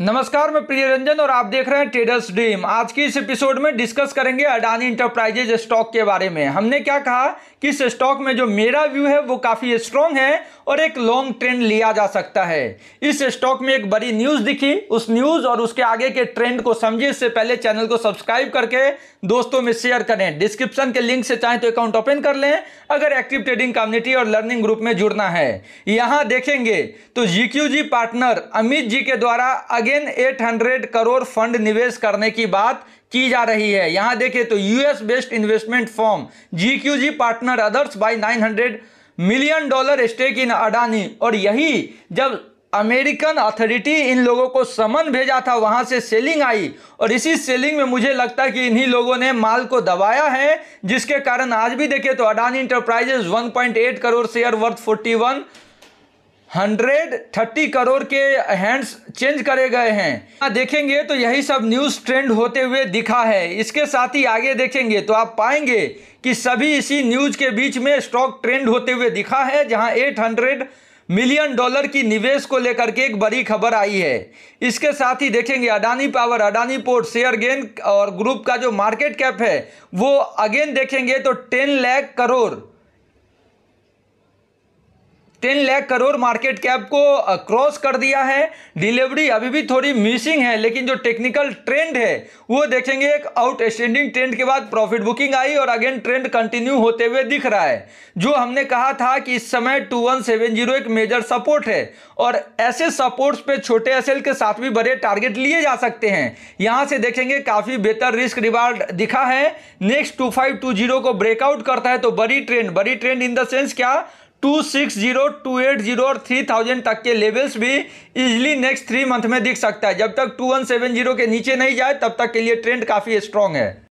नमस्कार मैं प्रिय रंजन और आप देख रहे हैं ट्रेडर्स ड्रीम आज की इस एपिसोड में डिस्कस करेंगे अडानी इंटरप्राइजेज स्टॉक के बारे में हमने क्या कहा कि इस स्टॉक में जो मेरा व्यू है वो काफ़ी स्ट्रॉन्ग है और एक लॉन्ग ट्रेंड लिया जा सकता है इस स्टॉक में एक बड़ी न्यूज़ दिखी उस न्यूज़ और उसके आगे के ट्रेंड को समझे इससे पहले चैनल को सब्सक्राइब करके दोस्तों में शेयर करें डिस्क्रिप्शन के लिंक से चाहें तो अकाउंट ओपन कर लें अगर एक्टिव ट्रेडिंग कम्युनिटी और लर्निंग ग्रुप में जुड़ना है यहां देखेंगे तो जी पार्टनर अमित जी के द्वारा अगेन 800 करोड़ फंड निवेश करने की बात की जा रही है यहां देखिए तो US based investment firm GQG partner others buy 900 million dollar stake in Adani और यही जब अमेरिकन अथॉरिटी इन लोगों को समन भेजा था वहां से सेलिंग आई और इसी सेलिंग में मुझे लगता है कि इन्हीं लोगों ने माल को दबाया है जिसके कारण आज भी देखें तो Adani Enterprises 1.8 crore share worth 41 hundred thirty crore के हैंड्स चेंज करे गए हैं देखेंगे तो यही सब न्यूज़ ट्रेंड होते हुए दिखा है इसके साथ ही आगे देखेंगे तो आप पाएंगे कि सभी इसी न्यूज़ के बीच में स्टॉक ट्रेंड होते हुए दिखा है जहां 800 मिलियन डॉलर की निवेश को लेकर के एक बड़ी खबर आई है इसके साथ ही देखेंगे Adani power Adani port share gain और ग्रुप का जो मार्केट कैप है वो अगेन देखेंगे तो ten lakh crore ten lakh crore market cap को क्रॉस कर दिया है डिलीवरी अभी भी थोड़ी मिसिंग है लेकिन जो टेक्निकल ट्रेंड है वो देखेंगे एक आउटस्टैंडिंग ट्रेंड के बाद प्रॉफिट बुकिंग आई और अगेन ट्रेंड कंटिन्यू होते हुए दिख रहा है जो हमने कहा था कि इस समय टू वन सेवन जीरो एक मेजर सपोर्ट है और ऐसे सपोर्ट्स पे छोटे एसएल के साथ भी बड़े टारगेट लिए जा सकते हैं यहाँ से देखेंगे काफ़ी बेहतर रिस्क रिवार्ड दिखा है next two five two zero को ब्रेकआउट करता है तो बड़ी ट्रेंड बड़ी ट्रेंड इन द सेंस क्या two six zero two eight zero और थ्री थाउजेंड तक के लेवल्स भी इजिली नेक्स्ट थ्री मंथ में दिख सकता है जब तक टू वन सेवन जीरो के नीचे नहीं जाए तब तक के लिए ट्रेंड काफ़ी स्ट्रांग है